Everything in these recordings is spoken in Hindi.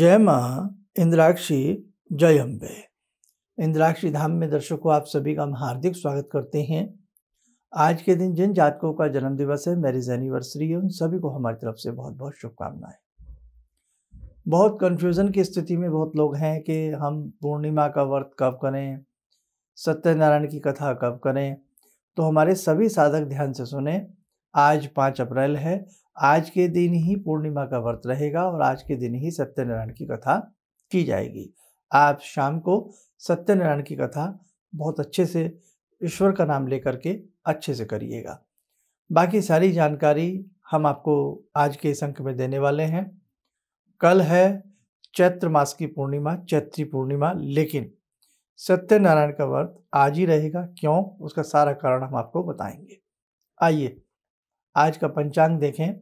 जय माँ इंद्राक्षी जय अम्बे इंद्राक्षी धाम में दर्शकों आप सभी का हम हार्दिक स्वागत करते हैं आज के दिन जिन जातकों का जन्मदिवस है मैरिज एनिवर्सरी है उन सभी को हमारी तरफ से बहुत बहुत शुभकामनाएं बहुत कन्फ्यूज़न की स्थिति में बहुत लोग हैं कि हम पूर्णिमा का व्रत कब करें सत्यनारायण की कथा कब करें तो हमारे सभी साधक ध्यान से सुने आज पाँच अप्रैल है आज के दिन ही पूर्णिमा का व्रत रहेगा और आज के दिन ही सत्यनारायण की कथा की जाएगी आप शाम को सत्यनारायण की कथा बहुत अच्छे से ईश्वर का नाम लेकर के अच्छे से करिएगा बाकी सारी जानकारी हम आपको आज के इस अंक में देने वाले हैं कल है चैत्र मास की पूर्णिमा चैत्री पूर्णिमा लेकिन सत्यनारायण का व्रत आज ही रहेगा क्यों उसका सारा कारण हम आपको बताएंगे आइए आज का पंचांग देखें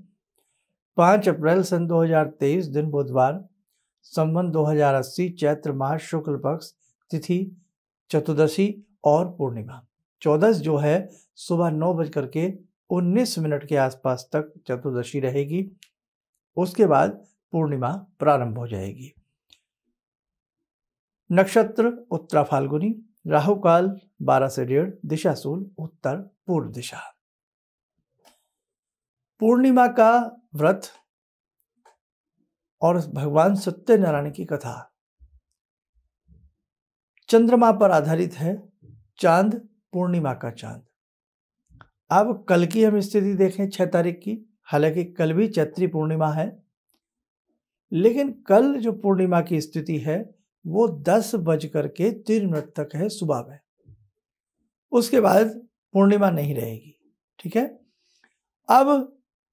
पाँच अप्रैल सन 2023 दिन बुधवार संबंध 2080 चैत्र मास शुक्ल पक्ष तिथि चतुर्दशी और पूर्णिमा चौदस जो है सुबह नौ बज करके उन्नीस मिनट के आसपास तक चतुर्दशी रहेगी उसके बाद पूर्णिमा प्रारंभ हो जाएगी नक्षत्र उत्तरा फाल्गुनी राहु काल बारह से डेढ़ दिशा सूल उत्तर पूर्व दिशा पूर्णिमा का व्रत और भगवान सत्यनारायण की कथा चंद्रमा पर आधारित है चांद पूर्णिमा का चांद अब कल की हम स्थिति देखें छह तारीख की हालांकि कल भी चैत्री पूर्णिमा है लेकिन कल जो पूर्णिमा की स्थिति है वो दस बज करके तीन मिनट तक है सुबह में उसके बाद पूर्णिमा नहीं रहेगी ठीक है अब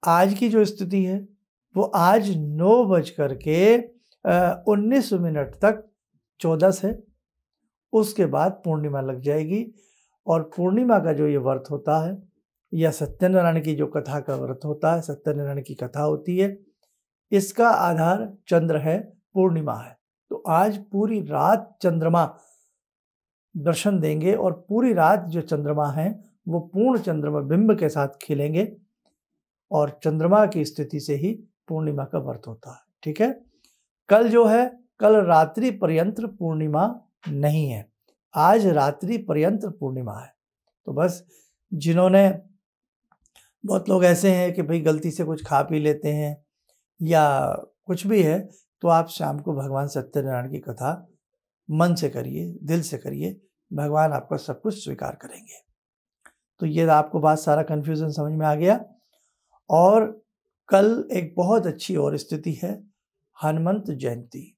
आज की जो स्थिति है वो आज नौ बज कर के उन्नीस मिनट तक चौदह से उसके बाद पूर्णिमा लग जाएगी और पूर्णिमा का जो ये व्रत होता है या सत्यनारायण की जो कथा का व्रत होता है सत्यनारायण की कथा होती है इसका आधार चंद्र है पूर्णिमा है तो आज पूरी रात चंद्रमा दर्शन देंगे और पूरी रात जो चंद्रमा है वो पूर्ण चंद्रमा बिंब के साथ खिलेंगे और चंद्रमा की स्थिति से ही पूर्णिमा का व्रत होता है ठीक है कल जो है कल रात्रि पर्यंत पूर्णिमा नहीं है आज रात्रि पर्यंत पूर्णिमा है तो बस जिन्होंने बहुत लोग ऐसे हैं कि भाई गलती से कुछ खा पी लेते हैं या कुछ भी है तो आप शाम को भगवान सत्यनारायण की कथा मन से करिए दिल से करिए भगवान आपका सब कुछ स्वीकार करेंगे तो ये आपको बात सारा कन्फ्यूज़न समझ में आ गया और कल एक बहुत अच्छी और स्थिति है हनुमंत जयंती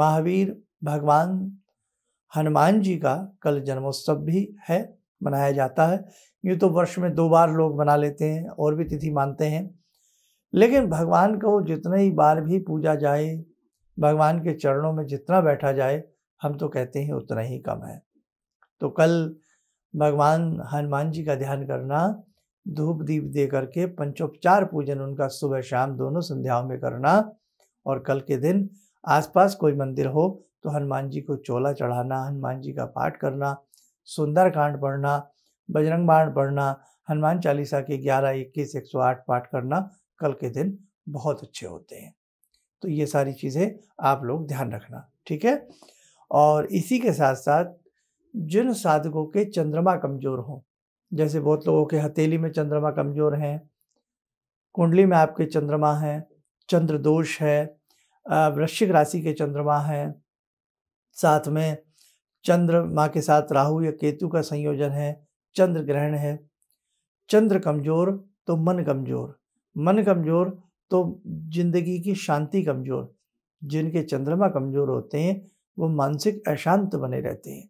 महावीर भगवान हनुमान जी का कल जन्मोत्सव भी है मनाया जाता है यूँ तो वर्ष में दो बार लोग मना लेते हैं और भी तिथि मानते हैं लेकिन भगवान को जितने ही बार भी पूजा जाए भगवान के चरणों में जितना बैठा जाए हम तो कहते हैं उतना ही कम है तो कल भगवान हनुमान जी का ध्यान करना धूप दीप दे करके पंचोपचार पूजन उनका सुबह शाम दोनों संध्याओं में करना और कल के दिन आसपास कोई मंदिर हो तो हनुमान जी को चोला चढ़ाना हनुमान जी का पाठ करना सुंदरकांड पढ़ना बजरंग बाण पढ़ना हनुमान चालीसा के ग्यारह इक्कीस एक सौ आठ पाठ करना कल के दिन बहुत अच्छे होते हैं तो ये सारी चीज़ें आप लोग ध्यान रखना ठीक है और इसी के साथ साथ जिन साधकों के चंद्रमा कमज़ोर हों जैसे बहुत लोगों के हथेली में चंद्रमा कमज़ोर हैं कुंडली में आपके चंद्रमा है चंद्र दोष है वृश्चिक राशि के चंद्रमा है साथ में चंद्रमा के साथ राहु या केतु का संयोजन है चंद्र ग्रहण है चंद्र कमज़ोर तो मन कमज़ोर मन कमज़ोर तो जिंदगी की शांति कमज़ोर जिनके चंद्रमा कमज़ोर होते हैं वो मानसिक अशांत बने रहते हैं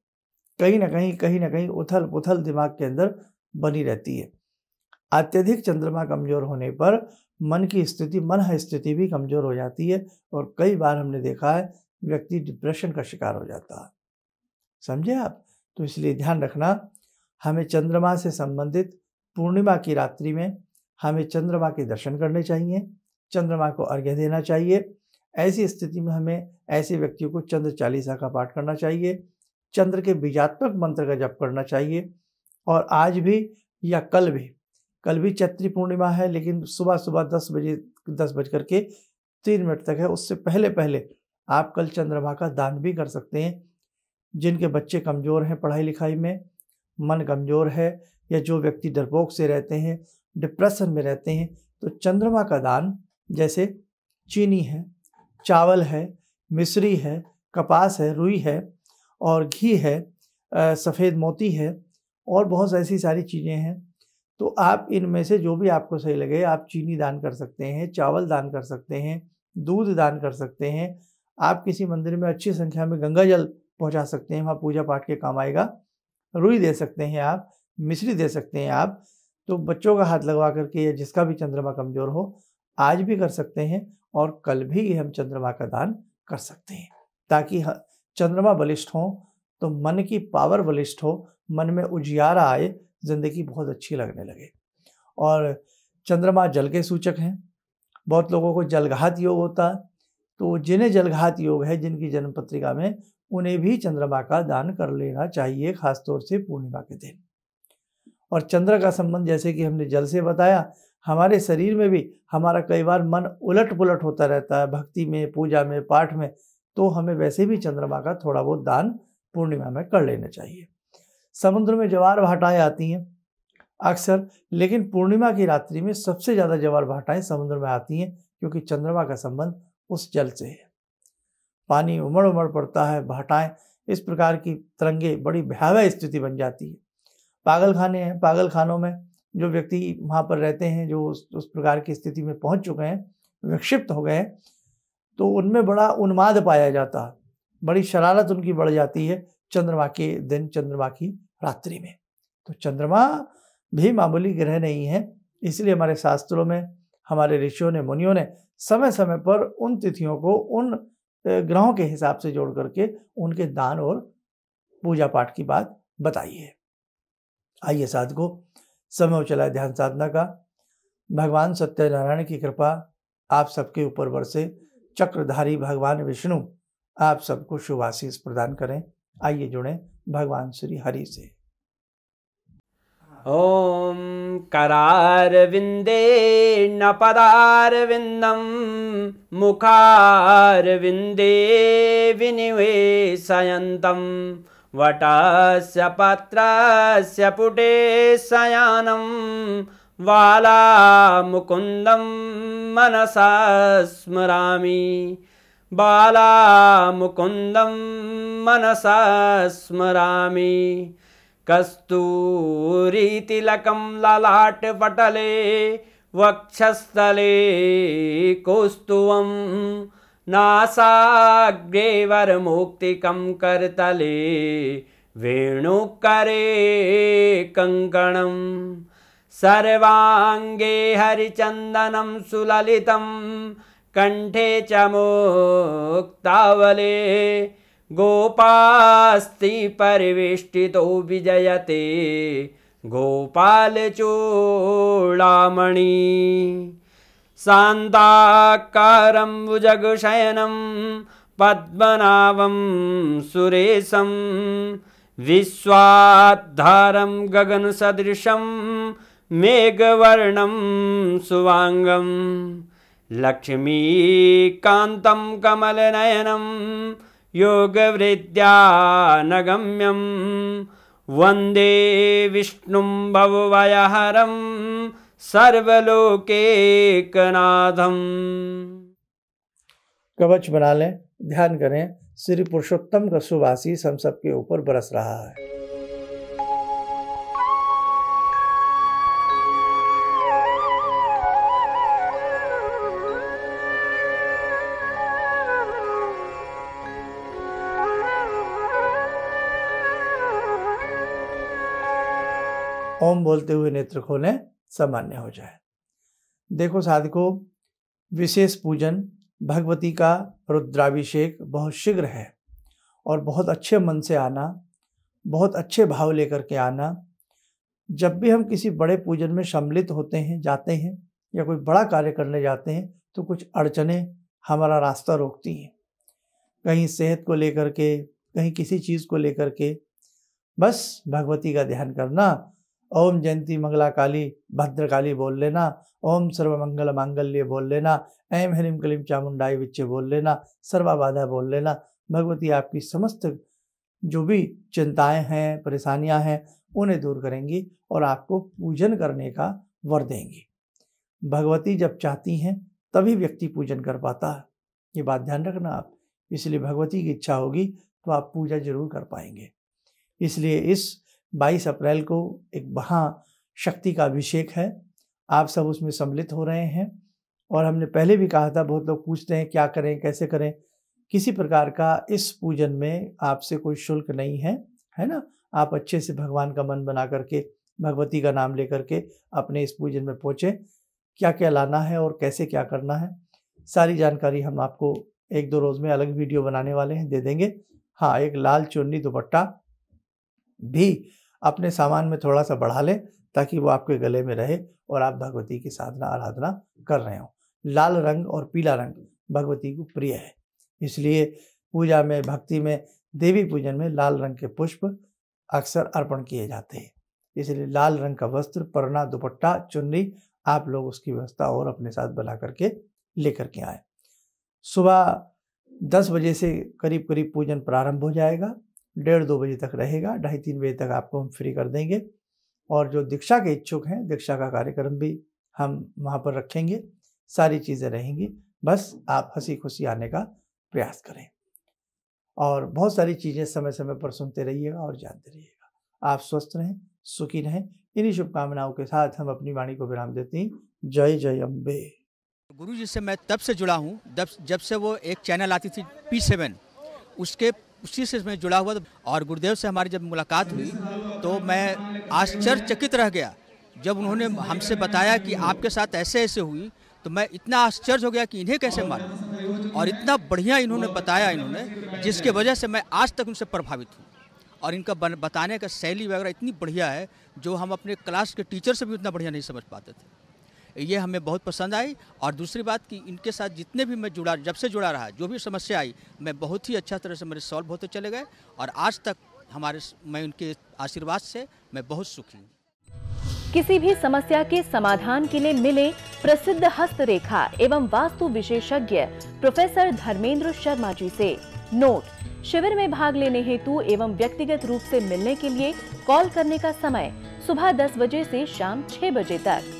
कहीं ना कहीं कहीं ना कहीं उथल पुथल दिमाग के अंदर बनी रहती है अत्यधिक चंद्रमा कमजोर होने पर मन की स्थिति मन स्थिति भी कमजोर हो जाती है और कई बार हमने देखा है व्यक्ति डिप्रेशन का शिकार हो जाता है समझे आप तो इसलिए ध्यान रखना हमें चंद्रमा से संबंधित पूर्णिमा की रात्रि में हमें चंद्रमा के दर्शन करने चाहिए चंद्रमा को अर्घ्य देना चाहिए ऐसी स्थिति में हमें ऐसे व्यक्तियों को चंद्र चालीसा का पाठ करना चाहिए चंद्र के बीजात्मक मंत्र का जप करना चाहिए और आज भी या कल भी कल भी चैत्री पूर्णिमा है लेकिन सुबह सुबह दस बजे दस बज करके तीन मिनट तक है उससे पहले पहले आप कल चंद्रमा का दान भी कर सकते हैं जिनके बच्चे कमज़ोर हैं पढ़ाई लिखाई में मन कमज़ोर है या जो व्यक्ति डरपोक से रहते हैं डिप्रेशन में रहते हैं तो चंद्रमा का दान जैसे चीनी है चावल है मिश्री है कपास है रुई है और घी है सफ़ेद मोती है और बहुत ऐसी सारी चीज़ें हैं तो आप इनमें से जो भी आपको सही लगे आप चीनी दान कर सकते हैं चावल दान कर सकते हैं दूध दान कर सकते हैं आप किसी मंदिर में अच्छी संख्या में गंगा जल पहुँचा सकते हैं वहाँ पूजा पाठ के काम आएगा रुई दे सकते हैं आप मिश्री दे सकते हैं आप तो बच्चों का हाथ लगवा करके या जिसका भी चंद्रमा कमज़ोर हो आज भी कर सकते हैं और कल भी हम चंद्रमा का दान कर सकते हैं ताकि चंद्रमा बलिष्ठ हो तो मन की पावर बलिष्ठ हो मन में उजियारा आए ज़िंदगी बहुत अच्छी लगने लगे और चंद्रमा जल के सूचक हैं बहुत लोगों को जलघात योग होता है तो जिन्हें जलघात योग है जिनकी जन्म पत्रिका में उन्हें भी चंद्रमा का दान कर लेना चाहिए खासतौर से पूर्णिमा के दिन और चंद्र का संबंध जैसे कि हमने जल से बताया हमारे शरीर में भी हमारा कई बार मन उलट पुलट होता रहता है भक्ति में पूजा में पाठ में तो हमें वैसे भी चंद्रमा का थोड़ा बहुत दान पूर्णिमा में कर लेना चाहिए समुद्र में जवार भाटाएँ आती हैं अक्सर लेकिन पूर्णिमा की रात्रि में सबसे ज़्यादा जवार भाटाएँ समुद्र में आती हैं क्योंकि चंद्रमा का संबंध उस जल से है पानी उमड़ उमड़ पड़ता है भाटाएँ इस प्रकार की तरंगे बड़ी भयावह स्थिति बन जाती है पागल खाने हैं पागल खानों में जो व्यक्ति वहाँ पर रहते हैं जो उस उस प्रकार की स्थिति में पहुँच चुके हैं विक्षिप्त हो गए हैं तो उनमें बड़ा उन्माद पाया जाता है बड़ी शरारत उनकी बढ़ जाती है चंद्रमा के दिन चंद्रमा की रात्रि में तो चंद्रमा भी मामूली ग्रह नहीं है इसलिए हमारे शास्त्रों में हमारे ऋषियों ने मुनियों ने समय समय पर उन तिथियों को उन ग्रहों के हिसाब से जोड़ करके उनके दान और पूजा पाठ की बात बताई है आइए साधको समय चला ध्यान साधना का भगवान सत्यनारायण की कृपा आप सबके ऊपर बरसे चक्रधारी भगवान विष्णु आप सबको शुभाशीष प्रदान करें आइए जुड़े भगवान श्री हरि से ओम करार विंदे न पदार विंदम मुखार विंदे विनिवेशयन्तं वटास्य पत्र पुटे सयानम मुकुन्दं मनसा स्मरामि बालामुकुन्दं मनसा स्मरामि कस्तूरीतिलकं ललाटपटले पटले वक्षस्तले कौस्तुवं नासाग्रेवरमुक्तिकं कर्तले वेणुकरे कङ्कणम् सर्वाङ्गे हरिचन्दनं सुललितं कण्ठे च मोक्तावले गोपास्ति परिवेष्टितौ विजयते गोपालचोळामणि सान्दाकारं जगुशयनं पद्मनाभं सुरेशं विश्वाद्धारं गगनसदृशम् मेघवर्णं सुवाङ्गं लक्ष्मीकान्तं कमलनयनं योगवृद्ध्या नगम्यं वन्दे विष्णुं भववयहरं सर्वलोकेकनाथम कवच बना लें ध्यान करें श्री पुरुषोत्तम का शुभ हम सबके ऊपर बरस रहा है ओम बोलते हुए नेत्र खोलें सामान्य हो जाए देखो साधको विशेष पूजन भगवती का रुद्राभिषेक बहुत शीघ्र है और बहुत अच्छे मन से आना बहुत अच्छे भाव लेकर के आना जब भी हम किसी बड़े पूजन में सम्मिलित होते हैं जाते हैं या कोई बड़ा कार्य करने जाते हैं तो कुछ अड़चने हमारा रास्ता रोकती हैं कहीं सेहत को लेकर के कहीं किसी चीज़ को लेकर के बस भगवती का ध्यान करना ओम जयंती मंगला काली भद्रकाली बोल लेना ओम सर्व मंगल मांगल्य बोल लेना ऐम ह्रीम क्लीम चामुंडाई विच्चे बोल लेना सर्वाबाधा बोल लेना भगवती आपकी समस्त जो भी चिंताएं हैं परेशानियां हैं उन्हें दूर करेंगी और आपको पूजन करने का वर देंगी भगवती जब चाहती हैं तभी व्यक्ति पूजन कर पाता है ये बात ध्यान रखना आप इसलिए भगवती की इच्छा होगी तो आप पूजा जरूर कर पाएंगे इसलिए इस 22 अप्रैल को एक वहाँ शक्ति का अभिषेक है आप सब उसमें सम्मिलित हो रहे हैं और हमने पहले भी कहा था बहुत लोग पूछते हैं क्या करें कैसे करें किसी प्रकार का इस पूजन में आपसे कोई शुल्क नहीं है है ना आप अच्छे से भगवान का मन बना करके भगवती का नाम लेकर के अपने इस पूजन में पहुँचे क्या क्या लाना है और कैसे क्या करना है सारी जानकारी हम आपको एक दो रोज़ में अलग वीडियो बनाने वाले हैं दे देंगे हाँ एक लाल चुन्नी दुपट्टा भी अपने सामान में थोड़ा सा बढ़ा लें ताकि वो आपके गले में रहे और आप भगवती की साधना आराधना कर रहे हो लाल रंग और पीला रंग भगवती को प्रिय है इसलिए पूजा में भक्ति में देवी पूजन में लाल रंग के पुष्प अक्सर अर्पण किए जाते हैं इसलिए लाल रंग का वस्त्र परना दुपट्टा चुन्नी आप लोग उसकी व्यवस्था और अपने साथ बना करके लेकर के आए सुबह दस बजे से करीब करीब पूजन प्रारंभ हो जाएगा डेढ़ दो बजे तक रहेगा ढाई तीन बजे तक आपको हम फ्री कर देंगे और जो दीक्षा के इच्छुक हैं दीक्षा का कार्यक्रम भी हम वहाँ पर रखेंगे सारी चीज़ें रहेंगी बस आप हंसी खुशी आने का प्रयास करें और बहुत सारी चीज़ें समय समय पर सुनते रहिएगा और जानते रहिएगा आप स्वस्थ रहें सुखी रहें इन्हीं शुभकामनाओं के साथ हम अपनी वाणी को विराम देते हैं जय जय अम्बे गुरु जी से मैं तब से जुड़ा हूँ जब से वो एक चैनल आती थी पी सेवन उसके उसी से मैं जुड़ा हुआ और गुरुदेव से हमारी जब मुलाकात हुई तो मैं आश्चर्यचकित रह गया जब उन्होंने हमसे बताया कि आपके साथ ऐसे ऐसे हुई तो मैं इतना आश्चर्य हो गया कि इन्हें कैसे मारूँ और इतना बढ़िया इन्होंने बताया इन्होंने जिसके वजह से मैं आज तक उनसे प्रभावित हूँ और इनका बताने का शैली वगैरह इतनी बढ़िया है जो हम अपने क्लास के टीचर से भी उतना बढ़िया नहीं समझ पाते थे ये हमें बहुत पसंद आई और दूसरी बात कि इनके साथ जितने भी मैं जुड़ा जब से जुड़ा रहा जो भी समस्या आई मैं बहुत ही अच्छा तरह से मेरे सॉल्व होते चले गए और आज तक हमारे मैं उनके आशीर्वाद से मैं बहुत सुखी किसी भी समस्या के समाधान के लिए मिले प्रसिद्ध हस्तरेखा एवं वास्तु विशेषज्ञ प्रोफेसर धर्मेंद्र शर्मा जी से नोट शिविर में भाग लेने हेतु एवं व्यक्तिगत रूप से मिलने के लिए कॉल करने का समय सुबह 10 बजे से शाम 6 बजे तक